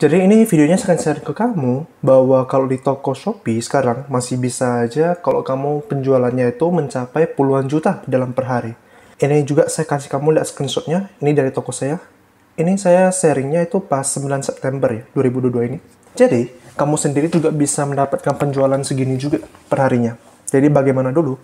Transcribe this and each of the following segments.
Jadi ini videonya saya akan share ke kamu bahwa kalau di toko Shopee sekarang masih bisa aja kalau kamu penjualannya itu mencapai puluhan juta dalam per hari. Ini juga saya kasih kamu lihat screenshotnya, ini dari toko saya. Ini saya sharingnya itu pas 9 September ya, 2022 ini. Jadi, kamu sendiri juga bisa mendapatkan penjualan segini juga perharinya. Jadi bagaimana dulu?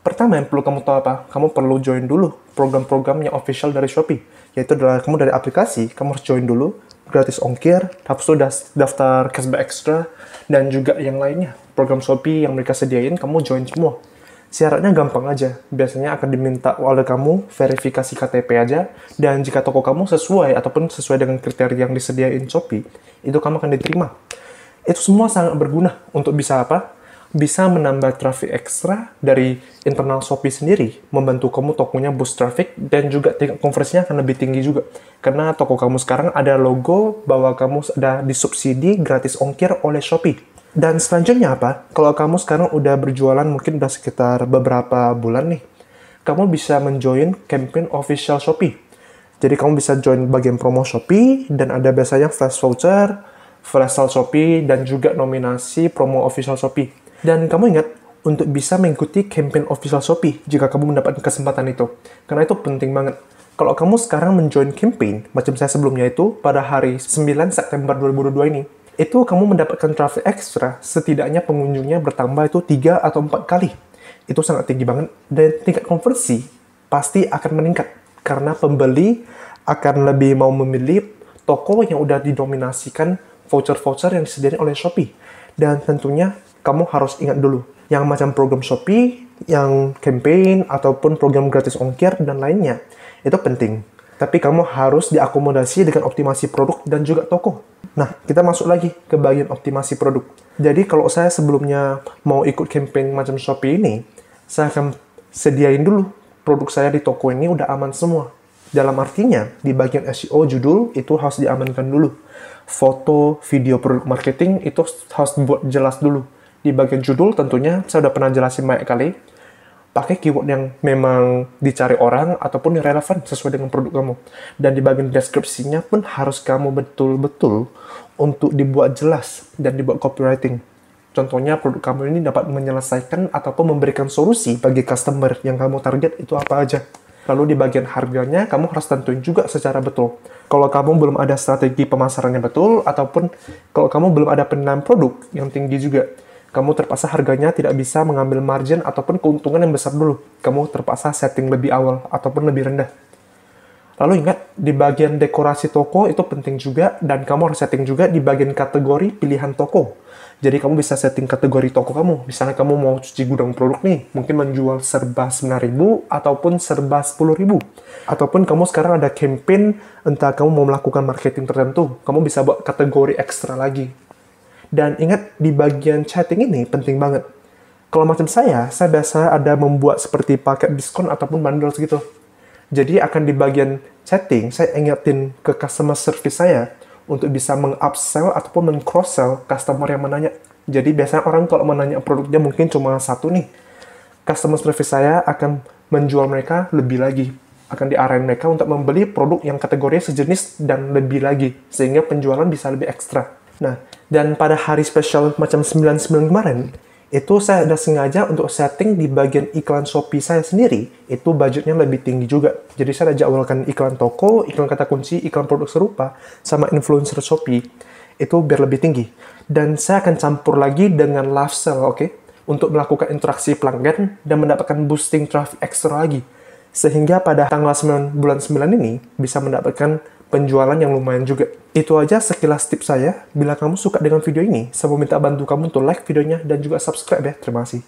Pertama yang perlu kamu tahu apa? Kamu perlu join dulu program-program yang official dari Shopee. Yaitu adalah kamu dari aplikasi, kamu harus join dulu gratis ongkir, habis itu daftar cashback extra, dan juga yang lainnya. Program Shopee yang mereka sediain, kamu join semua. Syaratnya gampang aja. Biasanya akan diminta oleh kamu verifikasi KTP aja, dan jika toko kamu sesuai ataupun sesuai dengan kriteria yang disediain Shopee, itu kamu akan diterima. Itu semua sangat berguna untuk bisa apa? bisa menambah traffic ekstra dari internal Shopee sendiri, membantu kamu tokonya boost traffic dan juga tingkat konversinya akan lebih tinggi juga. Karena toko kamu sekarang ada logo bahwa kamu ada disubsidi gratis ongkir oleh Shopee. Dan selanjutnya apa? Kalau kamu sekarang udah berjualan mungkin udah sekitar beberapa bulan nih, kamu bisa menjoin campaign official Shopee. Jadi kamu bisa join bagian promo Shopee dan ada biasanya flash voucher, flash sale Shopee dan juga nominasi promo official Shopee. Dan kamu ingat untuk bisa mengikuti campaign official Shopee jika kamu mendapatkan kesempatan itu. Karena itu penting banget. Kalau kamu sekarang menjoin campaign, macam saya sebelumnya itu, pada hari 9 September 2022 ini, itu kamu mendapatkan traffic ekstra, setidaknya pengunjungnya bertambah itu 3 atau 4 kali. Itu sangat tinggi banget. Dan tingkat konversi pasti akan meningkat. Karena pembeli akan lebih mau memilih toko yang udah didominasikan voucher-voucher yang disediakan oleh Shopee. Dan tentunya kamu harus ingat dulu yang macam program Shopee, yang campaign ataupun program gratis ongkir dan lainnya. Itu penting. Tapi kamu harus diakomodasi dengan optimasi produk dan juga toko. Nah, kita masuk lagi ke bagian optimasi produk. Jadi kalau saya sebelumnya mau ikut campaign macam Shopee ini, saya akan sediain dulu produk saya di toko ini udah aman semua. Dalam artinya, di bagian SEO judul itu harus diamankan dulu. Foto, video produk marketing itu harus buat jelas dulu di bagian judul tentunya saya sudah pernah jelasin banyak kali pakai keyword yang memang dicari orang ataupun yang relevan sesuai dengan produk kamu dan di bagian deskripsinya pun harus kamu betul-betul untuk dibuat jelas dan dibuat copywriting contohnya produk kamu ini dapat menyelesaikan ataupun memberikan solusi bagi customer yang kamu target itu apa aja lalu di bagian harganya kamu harus tentuin juga secara betul kalau kamu belum ada strategi pemasarannya betul ataupun kalau kamu belum ada penilaian produk yang tinggi juga kamu terpaksa harganya tidak bisa mengambil margin ataupun keuntungan yang besar dulu. Kamu terpaksa setting lebih awal ataupun lebih rendah. Lalu ingat, di bagian dekorasi toko itu penting juga, dan kamu harus setting juga di bagian kategori pilihan toko. Jadi kamu bisa setting kategori toko kamu. Misalnya kamu mau cuci gudang produk nih, mungkin menjual serba 9.000 ataupun serba 10.000. Ataupun kamu sekarang ada campaign, entah kamu mau melakukan marketing tertentu, kamu bisa buat kategori ekstra lagi. Dan ingat di bagian chatting ini penting banget. Kalau macam saya, saya biasa ada membuat seperti paket diskon ataupun bundles gitu. Jadi akan di bagian chatting, saya ingetin ke customer service saya untuk bisa meng-upsell ataupun meng-cross-sell customer yang menanya. Jadi biasanya orang kalau menanya produknya mungkin cuma satu nih. Customer service saya akan menjual mereka lebih lagi. Akan diarahin mereka untuk membeli produk yang kategorinya sejenis dan lebih lagi. Sehingga penjualan bisa lebih ekstra. Nah, dan pada hari spesial macam 99 kemarin, itu saya ada sengaja untuk setting di bagian iklan Shopee saya sendiri, itu budgetnya lebih tinggi juga. Jadi saya ada jadwalkan iklan toko, iklan kata kunci, iklan produk serupa, sama influencer Shopee. Itu biar lebih tinggi. Dan saya akan campur lagi dengan live sale, oke? Okay? Untuk melakukan interaksi pelanggan dan mendapatkan boosting traffic ekstra lagi. Sehingga pada tanggal 9 bulan 9 ini bisa mendapatkan penjualan yang lumayan juga. Itu aja sekilas tips saya. Bila kamu suka dengan video ini, saya mau bantu kamu untuk like videonya dan juga subscribe ya. Terima kasih.